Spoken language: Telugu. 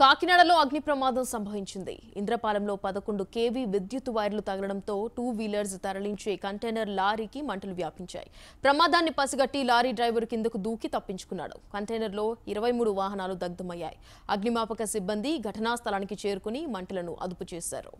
కాకినాడలో అగ్ని ప్రమాదం సంభవించింది ఇంద్రపాలెంలో పదకొండు కేవీ విద్యుత్ వైర్లు తగలడంతో టూ వీలర్స్ తరలించే కంటైనర్ లారీకి మంటలు వ్యాపించాయి ప్రమాదాన్ని పసిగట్టి లారీ డ్రైవర్ కిందకు దూకి తప్పించుకున్నాడు కంటైనర్లో ఇరవై మూడు వాహనాలు దగ్ధమయ్యాయి అగ్నిమాపక సిబ్బంది ఘటనా స్థలానికి చేరుకుని మంటలను అదుపు చేశారు